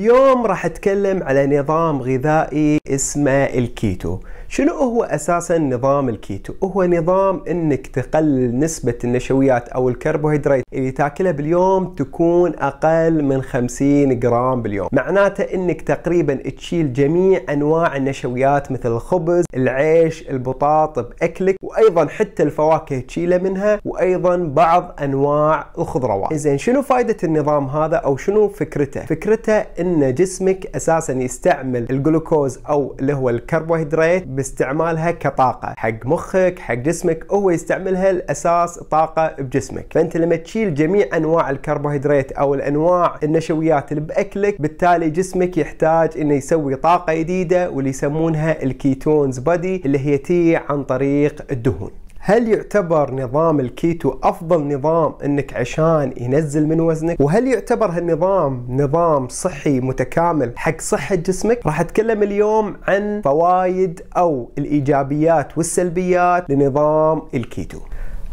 اليوم راح اتكلم على نظام غذائي اسمه الكيتو شنو هو اساسا نظام الكيتو هو نظام انك تقلل نسبة النشويات او الكربوهيدرات اللي تاكلها باليوم تكون اقل من 50 جرام باليوم معناته انك تقريبا تشيل جميع انواع النشويات مثل الخبز العيش البطاط باكلك وايضا حتى الفواكه تشيله منها وايضا بعض انواع الخضروات زين شنو فائدة النظام هذا او شنو فكرته فكرته ان جسمك اساسا يستعمل الجلوكوز او اللي هو الكربوهيدرات باستعمالها كطاقه حق مخك حق جسمك هو يستعملها الاساس طاقه بجسمك فانت لما تشيل جميع انواع الكربوهيدرات او الانواع النشويات اللي باكلك بالتالي جسمك يحتاج انه يسوي طاقه جديده واللي يسمونها الكيتونز بادي اللي هي تي عن طريق الدهون هل يعتبر نظام الكيتو افضل نظام انك عشان ينزل من وزنك وهل يعتبر هالنظام نظام صحي متكامل حق صحة جسمك راح اتكلم اليوم عن فوائد او الايجابيات والسلبيات لنظام الكيتو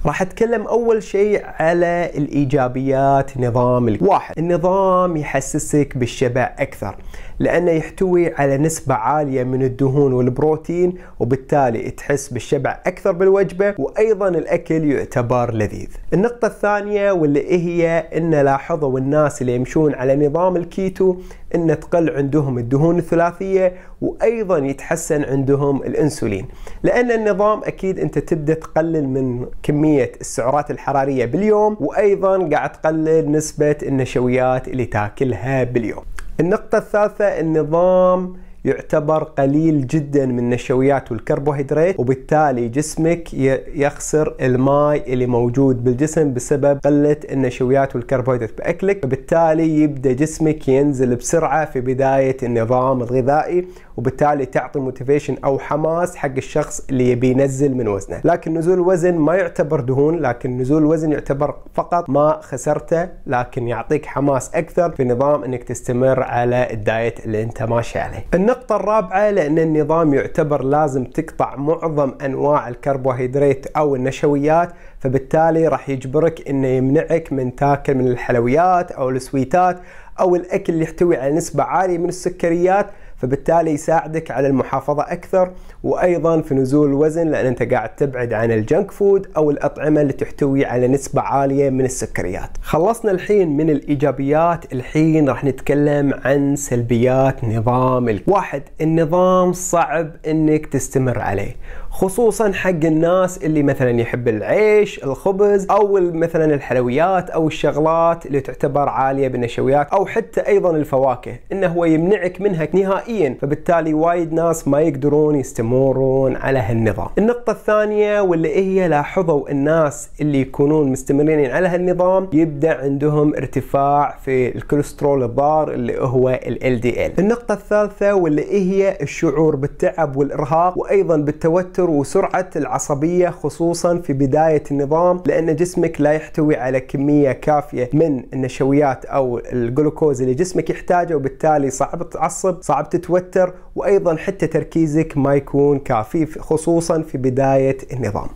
راح اتكلم اول شيء على الايجابيات نظام الك... واحد النظام يحسسك بالشبع اكثر لانه يحتوي على نسبة عالية من الدهون والبروتين وبالتالي تحس بالشبع اكثر بالوجبة وايضا الاكل يعتبر لذيذ النقطة الثانية واللي هي ان لاحظوا الناس اللي يمشون على نظام الكيتو ان تقل عندهم الدهون الثلاثيه وايضا يتحسن عندهم الانسولين لان النظام اكيد انت تبدا تقلل من كميه السعرات الحراريه باليوم وايضا قاعد تقلل نسبه النشويات اللي تاكلها باليوم النقطه الثالثه النظام يعتبر قليل جدا من النشويات والكربوهيدرات وبالتالي جسمك يخسر الماء اللي موجود بالجسم بسبب قله النشويات والكربوهيدرات باكلك وبالتالي يبدا جسمك ينزل بسرعه في بدايه النظام الغذائي وبالتالي تعطي موتيفيشن او حماس حق الشخص اللي يبي ينزل من وزنه لكن نزول الوزن ما يعتبر دهون لكن نزول الوزن يعتبر فقط ما خسرته لكن يعطيك حماس اكثر في نظام انك تستمر على الدايت اللي انت ماشي عليه النقطه الرابعه لان النظام يعتبر لازم تقطع معظم انواع الكربوهيدرات او النشويات فبالتالي راح يجبرك انه يمنعك من تاكل من الحلويات او السويتات او الاكل اللي يحتوي على نسبه عاليه من السكريات فبالتالي يساعدك على المحافظة أكثر وأيضا في نزول الوزن لأن أنت قاعد تبعد عن الجنك فود أو الأطعمة اللي تحتوي على نسبة عالية من السكريات خلصنا الحين من الإيجابيات الحين راح نتكلم عن سلبيات نظام واحد النظام صعب أنك تستمر عليه خصوصا حق الناس اللي مثلا يحب العيش الخبز او مثلا الحلويات او الشغلات اللي تعتبر عاليه بالنشويات او حتى ايضا الفواكه انه هو يمنعك منها نهائيا فبالتالي وايد ناس ما يقدرون يستمرون على هالنظام النقطه الثانيه واللي هي لاحظوا الناس اللي يكونون مستمرين على هالنظام يبدا عندهم ارتفاع في الكوليسترول الضار اللي هو ال LDL النقطه الثالثه واللي هي الشعور بالتعب والارهاق وايضا بالتوتر التوتر وسرعة العصبية خصوصا في بداية النظام لأن جسمك لا يحتوي على كمية كافية من النشويات أو الجلوكوز اللي جسمك يحتاجه وبالتالي صعب تعصب صعب تتوتر وأيضا حتى تركيزك ما يكون كافي خصوصا في بداية النظام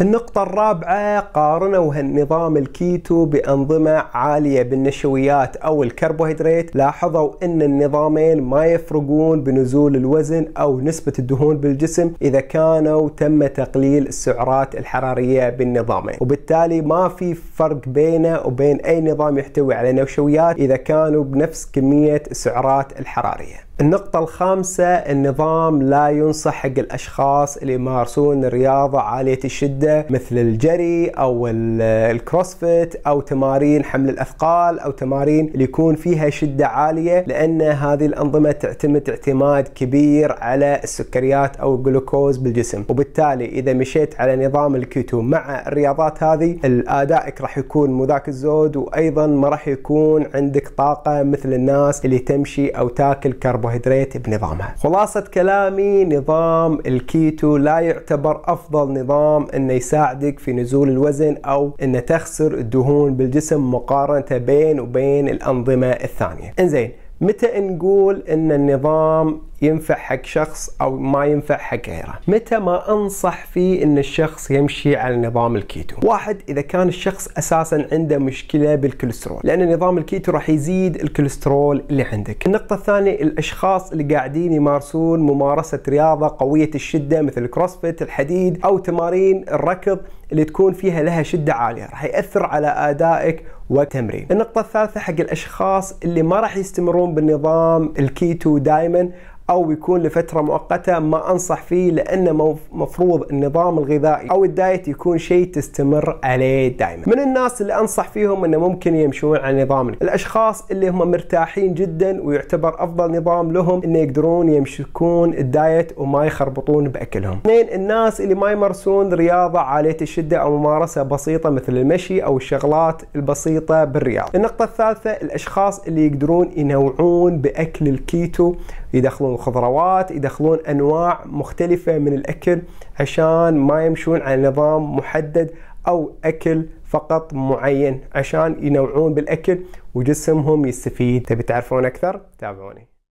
النقطة الرابعة قارنوا هالنظام الكيتو بأنظمة عالية بالنشويات أو الكربوهيدرات لاحظوا أن النظامين ما يفرقون بنزول الوزن أو نسبة الدهون بالجسم إذا كانوا تم تقليل السعرات الحرارية بالنظامين وبالتالي ما في فرق بينه وبين أي نظام يحتوي على نشويات إذا كانوا بنفس كمية السعرات الحرارية النقطة الخامسة النظام لا ينصح حق الأشخاص اللي يمارسون رياضة عالية الشدة مثل الجري أو الكروسفيت أو تمارين حمل الأثقال أو تمارين اللي يكون فيها شدة عالية لأن هذه الأنظمة تعتمد اعتماد كبير على السكريات أو الجلوكوز بالجسم وبالتالي إذا مشيت على نظام الكيتو مع الرياضات هذه أدائك راح يكون مذاك الزود وأيضا ما راح يكون عندك طاقة مثل الناس اللي تمشي أو تاكل كربون الكربوهيدرات بنظامها خلاصة كلامي نظام الكيتو لا يعتبر أفضل نظام أنه يساعدك في نزول الوزن أو أن تخسر الدهون بالجسم مقارنة بين وبين الأنظمة الثانية انزين متى نقول ان النظام ينفع حق شخص او ما ينفع حق غيره متى ما انصح فيه ان الشخص يمشي على نظام الكيتو واحد اذا كان الشخص اساسا عنده مشكله بالكوليسترول لان نظام الكيتو راح يزيد الكوليسترول اللي عندك النقطه الثانيه الاشخاص اللي قاعدين يمارسون ممارسه رياضه قويه الشده مثل الكروسفيت الحديد او تمارين الركض اللي تكون فيها لها شده عاليه راح ياثر على ادائك والتمرين النقطه الثالثه حق الاشخاص اللي ما راح يستمرون بالنظام الكيتو دائما او يكون لفتره مؤقته ما انصح فيه لانه مفروض النظام الغذائي او الدايت يكون شيء تستمر عليه دائما من الناس اللي انصح فيهم انه ممكن يمشون على نظام الاشخاص اللي هم مرتاحين جدا ويعتبر افضل نظام لهم انه يقدرون يمسكون الدايت وما يخربطون باكلهم اثنين الناس اللي ما يمارسون رياضه عاليه الشده او ممارسه بسيطه مثل المشي او الشغلات البسيطه بالرياضه النقطه الثالثه الاشخاص اللي يقدرون ينوعون باكل الكيتو يدخلون الخضروات يدخلون انواع مختلفه من الاكل عشان ما يمشون على نظام محدد او اكل فقط معين عشان ينوعون بالاكل وجسمهم يستفيد تبي تعرفون اكثر تابعوني